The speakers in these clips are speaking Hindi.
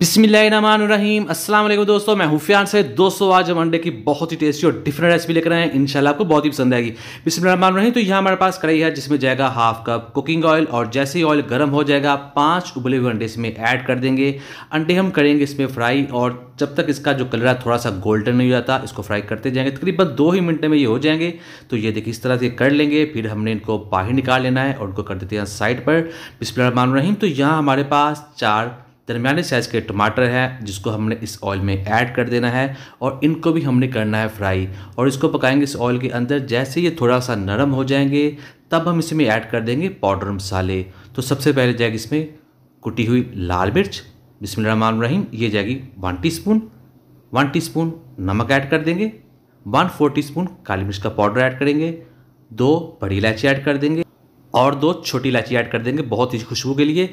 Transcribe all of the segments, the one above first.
बिस्मिल्लाहिर्रहमानिर्रहीम अस्सलाम वालेकुम दोस्तों मैं हुफियान से दोस्तों आज हम अंडे की बहुत ही टेस्टी और डिफरेंट रेसिपी लेकर आए हैं इंशाल्लाह आपको बहुत ही पसंद आएगी बिस्मिल्लाहिर्रहमानिर्रहीम तो यहाँ हमारे पास कढ़ाई है जिसमें जाएगा हाफ कप कुकिंग ऑयल और जैसे ही ऑयल गर्म हो जाएगा पाँच उबले हुए अंडे इसमें ऐड कर देंगे अंडे हम करेंगे इसमें फ्राई और जब तक इसका जो कलर है थोड़ा सा गोल्डन नहीं हो जाता इसको फ्राई करते जाएंगे तकरीबन दो ही मिनट में ये हो जाएंगे तो ये देखिए इस तरह से कर लेंगे फिर हमने इनको बाहर निकाल लेना है और उनको कर देते हैं साइड पर बिस्मिल्लाहिर्रहमानिर्रहीम तो यहाँ हमारे पास चार दरमियाने साइज़ के टमाटर हैं जिसको हमने इस ऑयल में ऐड कर देना है और इनको भी हमने करना है फ्राई और इसको पकाएंगे इस ऑयल के अंदर जैसे ये थोड़ा सा नरम हो जाएंगे तब हम इसमें ऐड कर देंगे पाउडर मसाले तो सबसे पहले जाएगी इसमें कुटी हुई लाल मिर्च बिस्मिल रहीम ये जाएगी one teaspoon one teaspoon नमक ऐड कर देंगे वन फोर टी स्पून काली मिर्च का पाउडर ऐड करेंगे दो बड़ी इलायची ऐड कर देंगे और दो छोटी इलायची ऐड कर देंगे बहुत ही खुशबू के लिए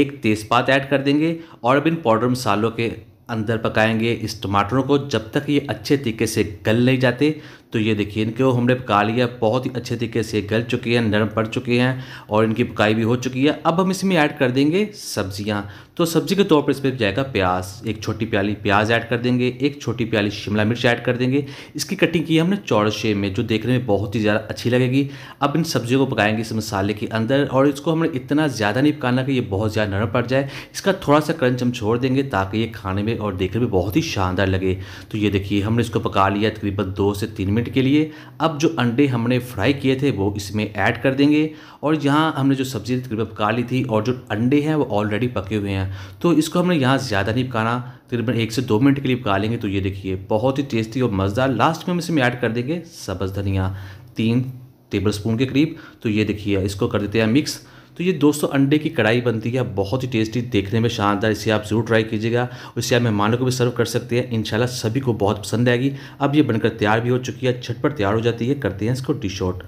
एक तेज़पात ऐड कर देंगे और अब इन पाउडर मसालों के अंदर पकाएंगे इस टमाटरों को जब तक ये अच्छे तरीके से गल नहीं जाते तो ये देखिए इनके हमने पका लिया बहुत ही अच्छे तरीके से गल चुके हैं नरम पड़ चुके हैं और इनकी पकाई भी हो चुकी है अब हम इसमें ऐड कर देंगे सब्जियां तो सब्जी के तौर पर इसमें जाएगा प्याज एक छोटी प्याली प्याज ऐड कर देंगे एक छोटी प्याली शिमला मिर्च ऐड कर देंगे इसकी कटिंग की हमने चौड़े में जो देखने में बहुत ही ज़्यादा अच्छी लगेगी अब इन सब्जियों को पकाएंगे इस मसाले के अंदर और इसको हमने इतना ज़्यादा नहीं पकाना कि ये बहुत ज़्यादा नरम पड़ जाए इसका थोड़ा सा क्रंच हम छोड़ देंगे ताकि ये खाने में और देखने में बहुत ही शानदार लगे तो ये देखिए हमने इसको पका लिया तकरीबन दो से तीन मिनट के लिए अब जो अंडे हमने फ्राई किए थे वो इसमें ऐड कर देंगे और यहाँ हमने जो सब्ज़ी तकरीबन पका ली थी और जो अंडे हैं वो ऑलरेडी पके हुए हैं तो इसको हमने यहाँ ज़्यादा नहीं पकाना तकरीबन एक से दो मिनट के लिए पका लेंगे तो ये देखिए बहुत ही टेस्टी और मज़ेदार लास्ट में हम इसमें ऐड कर देंगे सब्ज़ धनिया तीन टेबल स्पून के करीब तो ये देखिए इसको कर देते हैं मिक्स तो ये दोस्तों अंडे की कढ़ाई बनती है बहुत ही टेस्टी देखने में शानदार इसे आप ज़रूर ट्राई कीजिएगा इसे आप मेहमानों को भी सर्व कर सकते हैं इनशाला सभी को बहुत पसंद आएगी अब ये बनकर तैयार भी हो चुकी है पर तैयार हो जाती है करते हैं इसको डिश आउट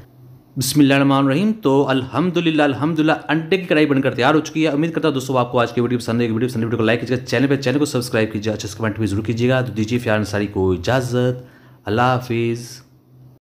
रहीम तो अल्हम्दुलिल्लाह अल्हम्दुलिल्लाह अंडे की कढ़ाई बनकर तैयार हो चुकी है उम्मीद करता हूँ दोस्तों आपको आज की वीडियो पसंद है वीडियो पसंद वीडियो को लाइक कीजिएगा चैनल पर चैनल को सब्सक्राइब कीजिए अच्छा कमेंट भी जरूर कीजिएगा तो दीजिए फ्यार अंसारी को इजाज़त अल्लाह हाफिज़